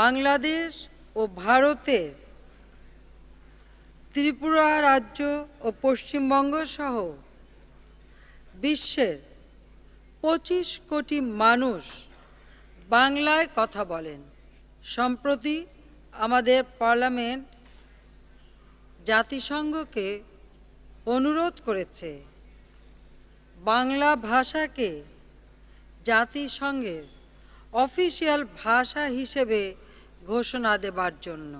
বাংলাদেশ ও ভারতের ত্রিপুরা রাজ্য ও পশ্চিমবঙ্গ সহ বিশ্বের পঁচিশ কোটি মানুষ বাংলায় কথা বলেন সম্প্রতি আমাদের পার্লামেন্ট জাতিসংঘকে অনুরোধ করেছে বাংলা ভাষাকে জাতিসংঘের অফিসিয়াল ভাষা হিসেবে ঘোষণা দেবার জন্য